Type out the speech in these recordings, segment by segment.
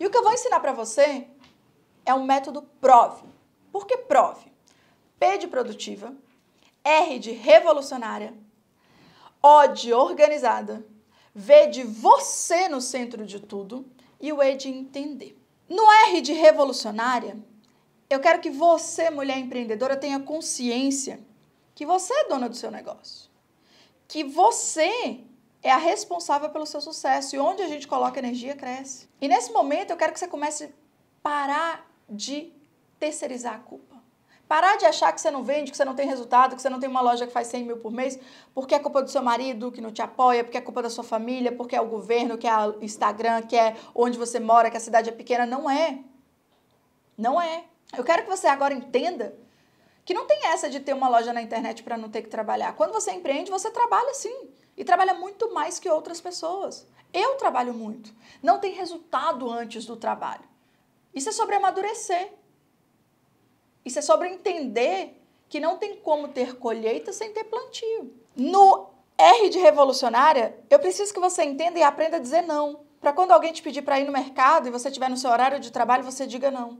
E o que eu vou ensinar para você é um método PROVE. Por que PROVE? P de produtiva, R de revolucionária, O de organizada, V de você no centro de tudo e o E de entender. No R de revolucionária, eu quero que você, mulher empreendedora, tenha consciência que você é dona do seu negócio. Que você é a responsável pelo seu sucesso. E onde a gente coloca energia, cresce. E nesse momento eu quero que você comece a parar de terceirizar a culpa. Parar de achar que você não vende, que você não tem resultado, que você não tem uma loja que faz 100 mil por mês, porque é culpa do seu marido que não te apoia, porque é culpa da sua família, porque é o governo, que é o Instagram, que é onde você mora, que a cidade é pequena. Não é. Não é. Eu quero que você agora entenda que não tem essa de ter uma loja na internet para não ter que trabalhar. Quando você empreende, você trabalha sim e trabalha muito mais que outras pessoas. Eu trabalho muito. Não tem resultado antes do trabalho. Isso é sobre amadurecer. Isso é sobre entender que não tem como ter colheita sem ter plantio. No R de revolucionária, eu preciso que você entenda e aprenda a dizer não. Para quando alguém te pedir para ir no mercado e você estiver no seu horário de trabalho, você diga não.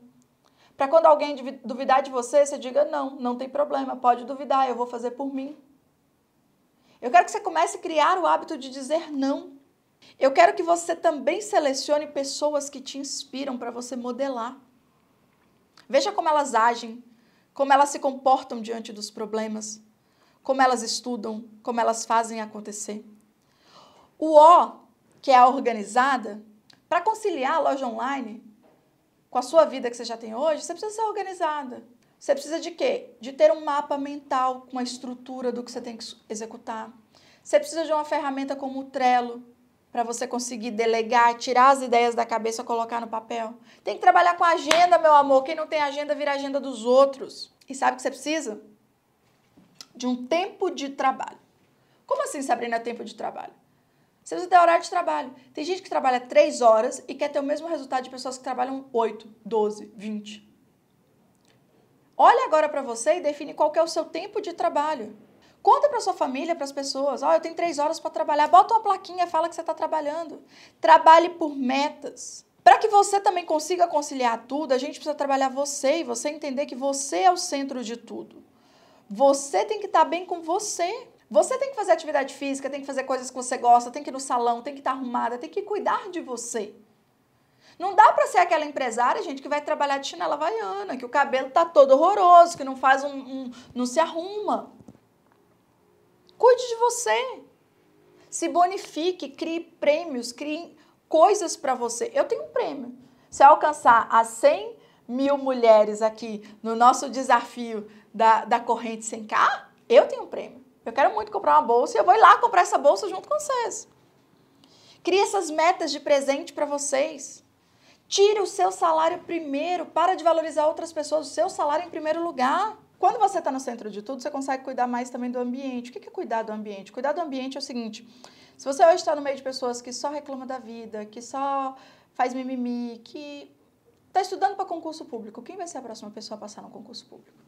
Para quando alguém duvidar de você, você diga não, não tem problema, pode duvidar, eu vou fazer por mim. Eu quero que você comece a criar o hábito de dizer não. Eu quero que você também selecione pessoas que te inspiram para você modelar. Veja como elas agem, como elas se comportam diante dos problemas, como elas estudam, como elas fazem acontecer. O O, que é a organizada, para conciliar a loja online com a sua vida que você já tem hoje, você precisa ser organizada. Você precisa de quê? De ter um mapa mental com a estrutura do que você tem que executar. Você precisa de uma ferramenta como o Trello para você conseguir delegar, tirar as ideias da cabeça, colocar no papel. Tem que trabalhar com agenda, meu amor. Quem não tem agenda vira agenda dos outros. E sabe o que você precisa? De um tempo de trabalho. Como assim, Sabrina, tempo de trabalho? Você precisa ter horário de trabalho. Tem gente que trabalha três horas e quer ter o mesmo resultado de pessoas que trabalham 8, 12, 20. Olha agora para você e define qual é o seu tempo de trabalho. Conta para sua família, para as pessoas. Ó, oh, eu tenho três horas para trabalhar. Bota uma plaquinha, fala que você está trabalhando. Trabalhe por metas. Para que você também consiga conciliar tudo, a gente precisa trabalhar você e você entender que você é o centro de tudo. Você tem que estar tá bem com você. Você tem que fazer atividade física, tem que fazer coisas que você gosta, tem que ir no salão, tem que estar tá arrumada, tem que cuidar de você. Não dá para ser aquela empresária, gente, que vai trabalhar de chinela havaiana, que o cabelo tá todo horroroso, que não faz um, um não se arruma. Cuide de você. Se bonifique, crie prêmios, crie coisas para você. Eu tenho um prêmio. Se alcançar a 100 mil mulheres aqui no nosso desafio da, da corrente sem k eu tenho um prêmio. Eu quero muito comprar uma bolsa e eu vou ir lá comprar essa bolsa junto com vocês. Crie essas metas de presente para vocês. Tire o seu salário primeiro, para de valorizar outras pessoas, o seu salário em primeiro lugar. Quando você está no centro de tudo, você consegue cuidar mais também do ambiente. O que é cuidar do ambiente? Cuidar do ambiente é o seguinte: se você hoje está no meio de pessoas que só reclamam da vida, que só faz mimimi, que está estudando para concurso público, quem vai ser a próxima pessoa a passar no concurso público?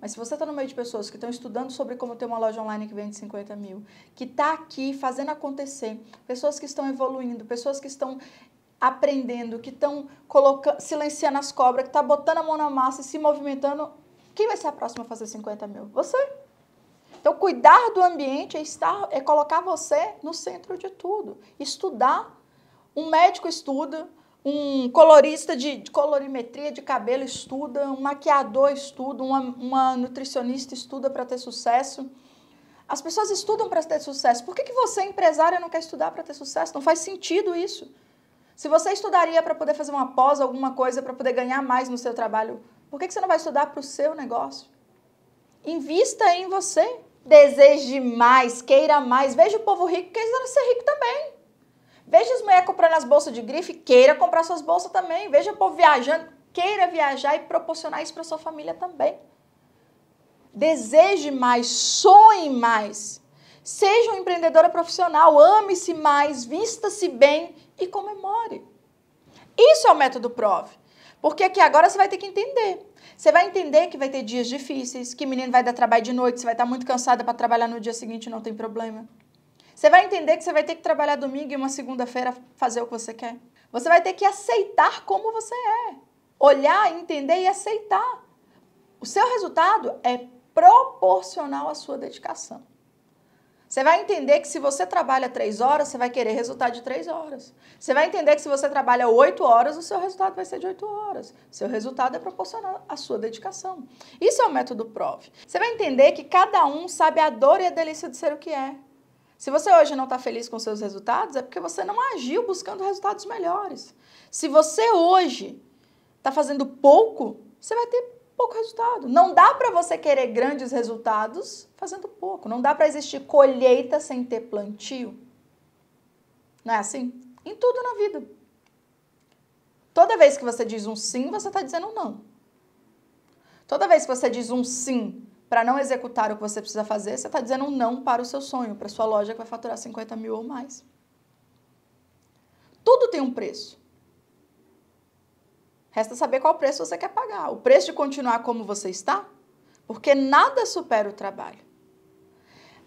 Mas se você está no meio de pessoas que estão estudando sobre como ter uma loja online que vende 50 mil, que está aqui fazendo acontecer, pessoas que estão evoluindo, pessoas que estão aprendendo, que estão silenciando as cobras, que tá botando a mão na massa e se movimentando, quem vai ser a próxima a fazer 50 mil? Você. Então, cuidar do ambiente é, estar, é colocar você no centro de tudo. Estudar. Um médico estuda, um colorista de, de colorimetria de cabelo estuda, um maquiador estuda, uma, uma nutricionista estuda para ter sucesso. As pessoas estudam para ter sucesso. Por que, que você, empresária não quer estudar para ter sucesso? Não faz sentido isso. Se você estudaria para poder fazer uma pós, alguma coisa, para poder ganhar mais no seu trabalho, por que, que você não vai estudar para o seu negócio? Invista em você. Deseje mais, queira mais. Veja o povo rico querendo ser rico também. Veja as mulheres comprando as bolsas de grife, queira comprar suas bolsas também. Veja o povo viajando, queira viajar e proporcionar isso para sua família também. Deseje mais, sonhe mais. Seja uma empreendedora profissional, ame-se mais, vista-se bem e comemore. Isso é o método PROV. Porque aqui agora você vai ter que entender. Você vai entender que vai ter dias difíceis, que menino vai dar trabalho de noite, você vai estar muito cansada para trabalhar no dia seguinte, não tem problema. Você vai entender que você vai ter que trabalhar domingo e uma segunda-feira fazer o que você quer. Você vai ter que aceitar como você é. Olhar, entender e aceitar. O seu resultado é proporcional à sua dedicação. Você vai entender que se você trabalha três horas, você vai querer resultado de três horas. Você vai entender que se você trabalha oito horas, o seu resultado vai ser de oito horas. Seu resultado é proporcional à sua dedicação. Isso é o método PROV. Você vai entender que cada um sabe a dor e a delícia de ser o que é. Se você hoje não está feliz com seus resultados, é porque você não agiu buscando resultados melhores. Se você hoje está fazendo pouco, você vai ter pouco resultado. Não dá para você querer grandes resultados fazendo pouco. Não dá para existir colheita sem ter plantio. Não é assim? Em tudo na vida. Toda vez que você diz um sim, você está dizendo um não. Toda vez que você diz um sim para não executar o que você precisa fazer, você está dizendo um não para o seu sonho, para a sua loja que vai faturar 50 mil ou mais. Tudo tem um preço. Resta saber qual preço você quer pagar. O preço de continuar como você está? Porque nada supera o trabalho.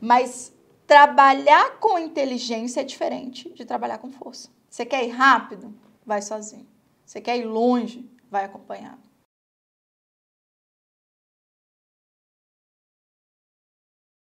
Mas trabalhar com inteligência é diferente de trabalhar com força. Você quer ir rápido? Vai sozinho. Você quer ir longe? Vai acompanhado.